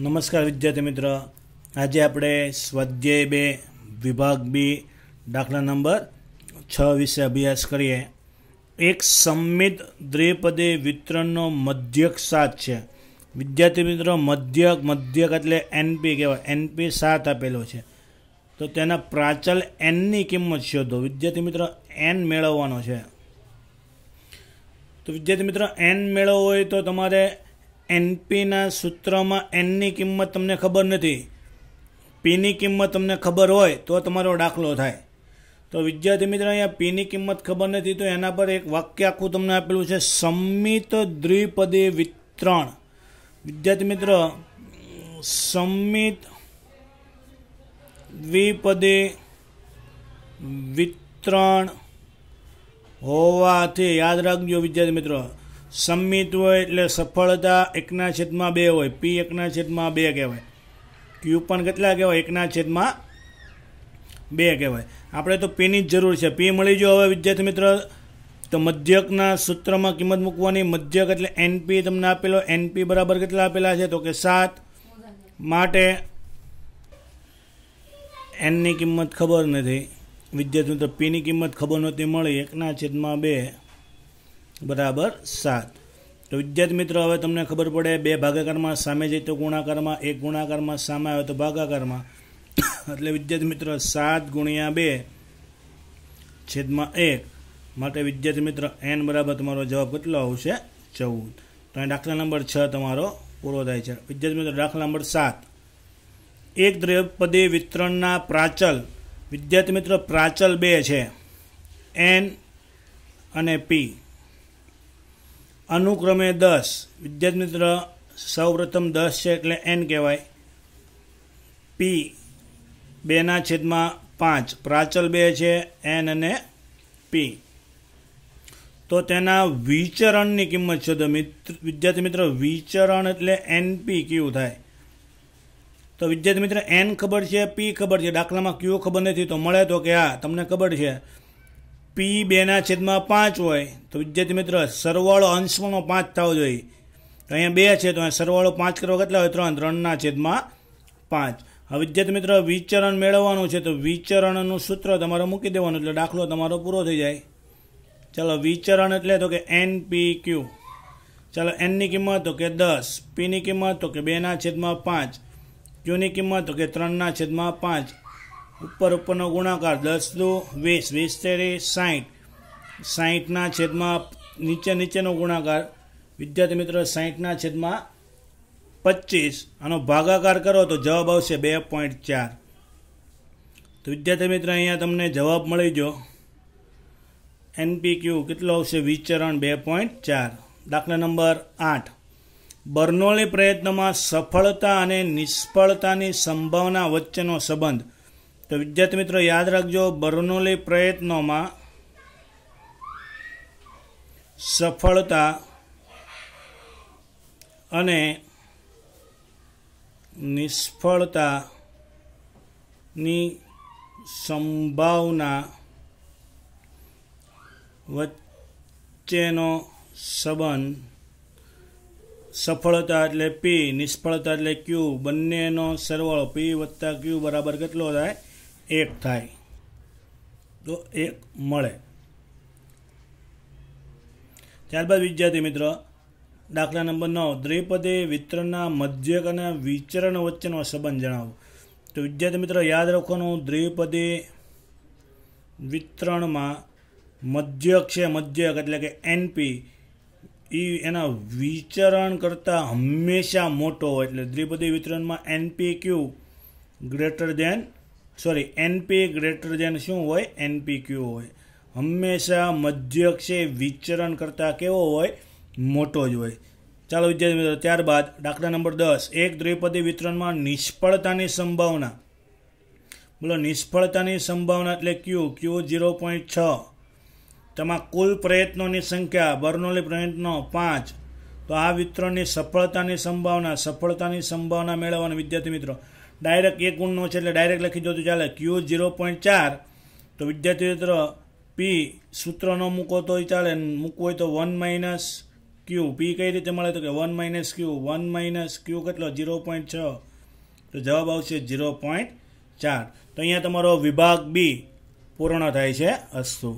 નમસ્કાર વિદ્યાર્થી મિત્ર આજે આપણે સ્વાધ્યાય બે વિભાગ બી દાખલા નંબર છ વિશે અભ્યાસ કરીએ એક સંમિત દ્વિપદે વિતરણનો મધ્યક સાત છે વિદ્યાર્થી મિત્રો મધ્યક મધ્યક એટલે એનપી કહેવાય એનપી સાત આપેલો છે તો તેના પ્રાચલ એનની કિંમત શોધો વિદ્યાર્થી મિત્ર એન મેળવવાનો છે તો વિદ્યાર્થી મિત્ર એન મેળવવો હોય તો તમારે એનપીના સૂત્રમાં એનની કિંમત તમને ખબર નથી પીની કિંમત તમને ખબર હોય તો તમારો દાખલો થાય તો વિદ્યાર્થી મિત્ર અહીંયા પીની કિંમત ખબર નથી તો એના પર એક વાક્ય આખું તમને આપેલું છે સંમિત દ્વિપદી વિતરણ વિદ્યાર્થી મિત્ર સંમિત દ્વિપદી વિતરણ હોવાથી યાદ રાખજો વિદ્યાર્થી મિત્રો સંમિત હોય એટલે સફળતા એકના છેદમાં બે હોય પી એકના છેદમાં બે કહેવાય ક્યુ પણ કેટલા કહેવાય એકના છેદમાં બે કહેવાય આપણે તો પીની જ જરૂર છે પી મળી જો હવે વિદ્યાર્થી મિત્ર તો મધ્યકના સૂત્રમાં કિંમત મૂકવાની મધ્યક એટલે એનપી તમને આપેલો એનપી બરાબર કેટલા આપેલા છે તો કે સાત માટે એનની કિંમત ખબર નથી વિદ્યાર્થી મિત્ર પીની કિંમત ખબર નહોતી મળી એકના છેદમાં બે બરાબર સાત તો વિદ્યાર્થી મિત્રો હવે તમને ખબર પડે બે ભાગાકારમાં સામે જઈએ તો ગુણાકારમાં એક ગુણાકારમાં સામે આવે તો ભાગાકારમાં એટલે વિદ્યાર્થી મિત્રો સાત ગુણ્યા બે છેદમાં એક માટે વિદ્યાર્થી મિત્રો એન બરાબર તમારો જવાબ કેટલો આવશે ચૌદ તો અહીં દાખલા નંબર છ તમારો પૂરો થાય છે વિદ્યાર્થી મિત્રો દાખલા નંબર સાત એક દ્રવ્યપદી વિતરણના પ્રાચલ વિદ્યાર્થી મિત્રો પ્રાચલ બે છે એન અને પી અનુક્રમે દસ વિદ્યાર્થી મિત્ર સૌપ્રથમ દસ છે એટલે એન કહેવાય પી બેના છેદમાં પાંચ પ્રાચલ બે છે એન અને પી તો તેના વિચરણની કિંમત છે તો મિત્ર વિદ્યાર્થી મિત્ર વિચરણ એટલે એન પી ક્યુ થાય તો વિદ્યાર્થી મિત્ર એન ખબર છે પી ખબર છે દાખલામાં ક્યુ ખબર નથી તો મળે તો કે હા તમને ખબર છે પી બેના છેદમાં પાંચ હોય તો વિદ્યાર્થી મિત્ર સરવાળો અંશમાંનો પાંચ થવો જોઈએ તો અહીંયા બે છે તો અહીંયા સરવાળો પાંચ કરવા કેટલા હોય ત્રણ ત્રણના છેદમાં પાંચ હવે વિદ્યાર્થી મિત્ર વિચરણ મેળવવાનું છે તો વિચરણનું સૂત્ર તમારે મૂકી દેવાનું એટલે દાખલો તમારો પૂરો થઈ જાય ચાલો વિચરણ એટલે તો કે એન પી ક્યુ ચાલો એનની કિંમત તો કે દસ પીની કિંમત તો કે બેના છેદમાં પાંચ ક્યુની કિંમત તો કે ત્રણના છેદમાં પાંચ ઉપર ઉપરનો ગુણાકાર દસ દો વીસ વીસ તેરે સાહીઠ સાહીઠના છેદમાં નીચે નીચેનો ગુણાકાર વિદ્યાર્થી મિત્રો સાહીઠના છેદમાં પચીસ આનો ભાગાકાર કરો તો જવાબ આવશે બે પોઈન્ટ ચાર તો વિદ્યાર્થી મિત્ર અહીંયા તમને જવાબ મળી ગયો એનપીક્યુ કેટલો આવશે વિચરણ બે પોઈન્ટ ચાર દાખલા નંબર આઠ બર્નોલી પ્રયત્નમાં સફળતા અને નિષ્ફળતાની સંભાવના વચ્ચેનો સંબંધ તો વિદ્યાર્થી મિત્રો યાદ રાખજો બર્નોલી પ્રયત્નોમાં સફળતા અને નિષ્ફળતાની સંભાવના વચ્ચેનો સંબંધ સફળતા એટલે પી નિષ્ફળતા એટલે ક્યુ બંનેનો સરવાળો પી વત્તા ક્યુ બરાબર કેટલો થાય એક થાય તો એક મળે ત્યારબાદ વિદ્યાર્થી મિત્ર દાખલા નંબર નવ દ્વિપદે વિતરણના મધ્યક અને વિચરણ વચ્ચેનો સંબંધ જણાવો તો વિદ્યાર્થી મિત્ર યાદ રાખવાનું દ્વિપદે વિતરણમાં મધ્યક છે મધ્યક એટલે કે એનપી એ એના વિચરણ કરતાં હંમેશા મોટો હોય એટલે દ્વિપદી વિતરણમાં N P Q greater than sorry N P greater than શું હોય એનપી ક્યુ હોય હંમેશા મધ્યક્ષે વિચરણ કરતાં કેવો હોય મોટો જ હોય ચાલો વિદ્યાર્થી મિત્રો ત્યારબાદ દાખલા નંબર દસ એક દ્વિપદી વિતરણમાં નિષ્ફળતાની સંભાવના બોલો નિષ્ફળતાની સંભાવના એટલે ક્યુ ક્યુ ઝીરો પોઈન્ટ છ તેમાં કુલ પ્રયત્નોની સંખ્યા બર્નોલી પ્રયત્નો પાંચ તો આ વિતરણની સફળતાની સંભાવના સફળતાની સંભાવના મેળવવાની વિદ્યાર્થી મિત્રો ડાયરેક્ટ એક ગુણનો છે એટલે ડાયરેક્ટ લખી દો તો ચાલે ક્યુ ઝીરો પોઈન્ટ ચાર તો વિદ્યાર્થી મિત્રો પી સૂત્ર ન મૂકો તોય ચાલે મૂકવું હોય તો વન માઇનસ ક્યુ પી કઈ રીતે મળે તો કે one minus Q one minus Q કેટલો ઝીરો પોઈન્ટ છ તો જવાબ આવશે ઝીરો પોઈન્ટ ચાર તો અહીંયા તમારો વિભાગ બી પૂર્ણ થાય છે અસ્તુ